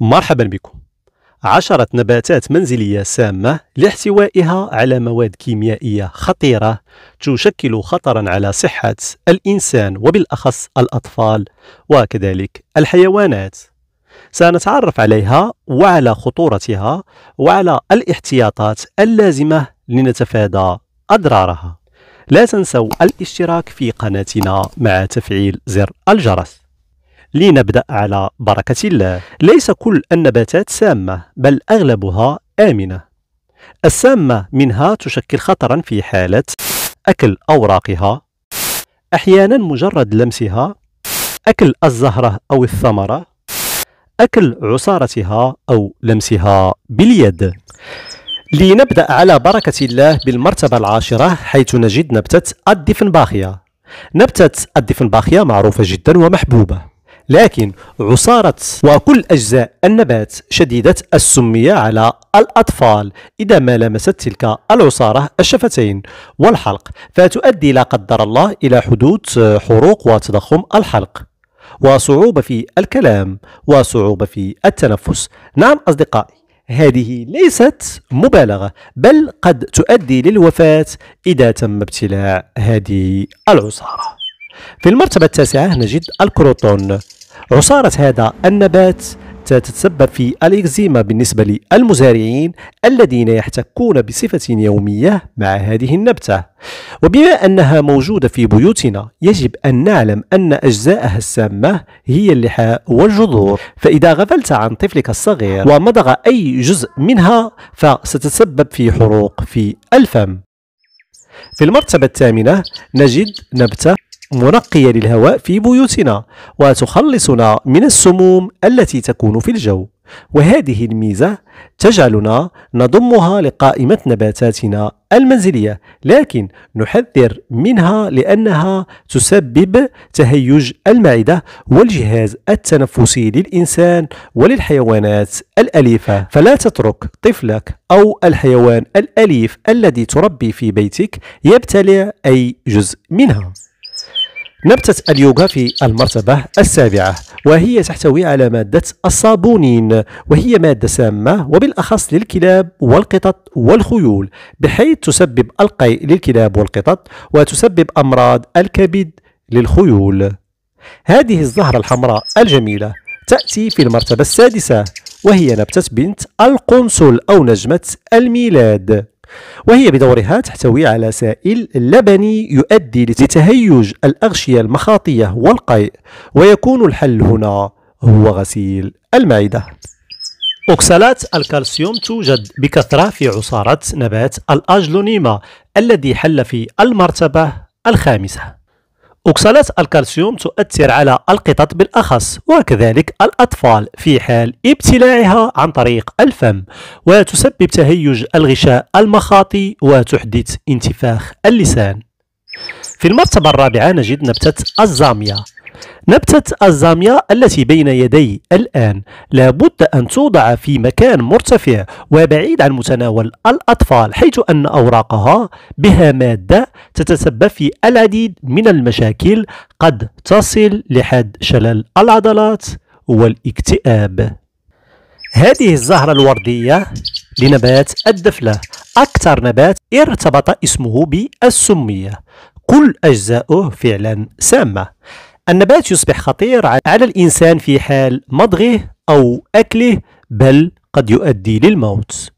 مرحبا بكم عشرة نباتات منزلية سامة لاحتوائها على مواد كيميائية خطيرة تشكل خطرا على صحة الإنسان وبالأخص الأطفال وكذلك الحيوانات سنتعرف عليها وعلى خطورتها وعلى الاحتياطات اللازمة لنتفادى أضرارها لا تنسوا الاشتراك في قناتنا مع تفعيل زر الجرس لنبدأ على بركة الله ليس كل النباتات سامة بل أغلبها آمنة السامة منها تشكل خطرا في حالة أكل أوراقها أحيانا مجرد لمسها أكل الزهرة أو الثمرة أكل عصارتها أو لمسها باليد لنبدأ على بركة الله بالمرتبة العاشرة حيث نجد نبتة الدفنباخية نبتة الدفنباخية معروفة جدا ومحبوبة لكن عصارة وكل أجزاء النبات شديدة السمية على الأطفال إذا ما لمست تلك العصارة الشفتين والحلق فتؤدي لا قدر الله إلى حدوث حروق وتضخم الحلق وصعوبة في الكلام وصعوبة في التنفس نعم أصدقائي هذه ليست مبالغة بل قد تؤدي للوفاة إذا تم ابتلاع هذه العصارة في المرتبة التاسعة نجد الكروتون عصارة هذا النبات تتسبب في الإكزيما بالنسبة للمزارعين الذين يحتكون بصفة يومية مع هذه النبتة وبما أنها موجودة في بيوتنا يجب أن نعلم أن أجزاءها السامة هي اللحاء والجذور فإذا غفلت عن طفلك الصغير ومضغ أي جزء منها فستتسبب في حروق في الفم في المرتبة الثامنة نجد نبتة منقية للهواء في بيوتنا وتخلصنا من السموم التي تكون في الجو وهذه الميزة تجعلنا نضمها لقائمة نباتاتنا المنزلية لكن نحذر منها لأنها تسبب تهيج المعدة والجهاز التنفسي للإنسان وللحيوانات الأليفة فلا تترك طفلك أو الحيوان الأليف الذي تربي في بيتك يبتلع أي جزء منها نبتة اليوغا في المرتبة السابعة وهي تحتوي على مادة الصابونين وهي مادة سامة وبالأخص للكلاب والقطط والخيول بحيث تسبب القيء للكلاب والقطط وتسبب أمراض الكبد للخيول هذه الزهرة الحمراء الجميلة تأتي في المرتبة السادسة وهي نبتة بنت القنصل أو نجمة الميلاد وهي بدورها تحتوي على سائل لبني يؤدي لتهيج الأغشية المخاطية والقيء ويكون الحل هنا هو غسيل المعدة أكسالات الكالسيوم توجد بكثرة في عصارة نبات الأجلونيما الذي حل في المرتبة الخامسة أكسالات الكالسيوم تؤثر على القطط بالأخص وكذلك الأطفال في حال ابتلاعها عن طريق الفم وتسبب تهيج الغشاء المخاطي وتحدث انتفاخ اللسان في المرتبة الرابعة نجد نبتة الزامية نبتة الزاميا التي بين يدي الآن لابد أن توضع في مكان مرتفع وبعيد عن متناول الأطفال حيث أن أوراقها بها مادة تتسبب في العديد من المشاكل قد تصل لحد شلل العضلات والاكتئاب هذه الزهرة الوردية لنبات الدفلة أكثر نبات ارتبط اسمه بالسمية كل أجزاؤه فعلا سامة النبات يصبح خطير على الإنسان في حال مضغه أو أكله بل قد يؤدي للموت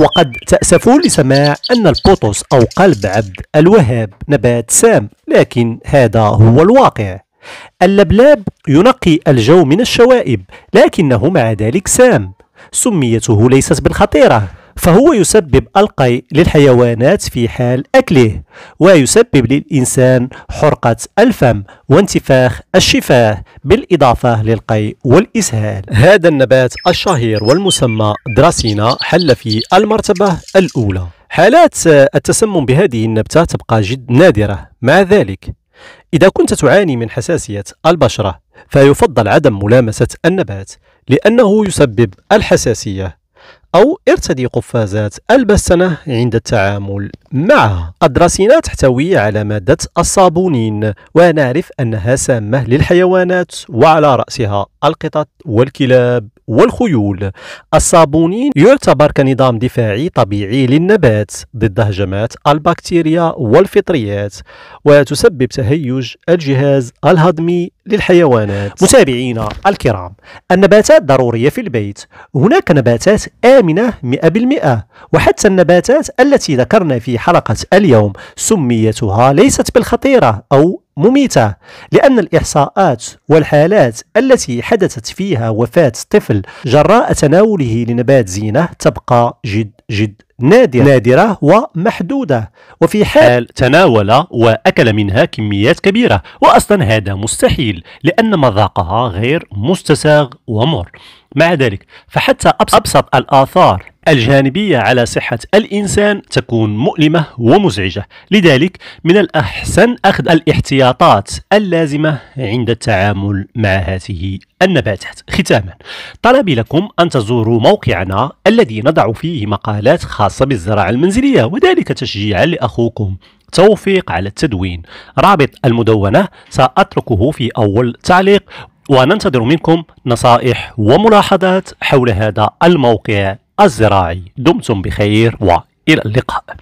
وقد تأسفون لسماع أن البوتوس أو قلب عبد الوهاب نبات سام لكن هذا هو الواقع اللبلاب ينقي الجو من الشوائب لكنه مع ذلك سام سميته ليست بالخطيرة فهو يسبب القي للحيوانات في حال أكله ويسبب للإنسان حرقة الفم وانتفاخ الشفاه بالإضافة للقي والإسهال هذا النبات الشهير والمسمى دراسينا حل في المرتبة الأولى حالات التسمم بهذه النبتة تبقى جد نادرة مع ذلك إذا كنت تعاني من حساسية البشرة فيفضل عدم ملامسة النبات لأنه يسبب الحساسية أو ارتدي قفازات البسنة عند التعامل معها الدراسينا تحتوي على مادة الصابونين ونعرف أنها سامة للحيوانات وعلى رأسها القطط والكلاب والخيول الصابونين يعتبر كنظام دفاعي طبيعي للنبات ضد هجمات البكتيريا والفطريات وتسبب تهيج الجهاز الهضمي للحيوانات متابعينا الكرام النباتات ضرورية في البيت هناك نباتات آمنة 100% وحتى النباتات التي ذكرنا في حلقة اليوم سميتها ليست بالخطيرة أو مميتة لأن الإحصاءات والحالات التي حدثت فيها وفاة طفل جراء تناوله لنبات زينة تبقى جد جد نادرة نادرة ومحدودة وفي حال, حال تناول وأكل منها كميات كبيرة وأصلا هذا مستحيل لأن مذاقها غير مستساغ ومر مع ذلك فحتى أبسط, أبسط الآثار الجانبية على صحة الإنسان تكون مؤلمة ومزعجة لذلك من الأحسن أخذ الاحتياطات اللازمة عند التعامل مع هذه النباتات ختاما طلبي لكم أن تزوروا موقعنا الذي نضع فيه مقالات خاصة بالزراعة المنزلية وذلك تشجيعا لأخوكم توفيق على التدوين رابط المدونة سأتركه في أول تعليق وننتظر منكم نصائح وملاحظات حول هذا الموقع الزراعي دمتم بخير وإلى اللقاء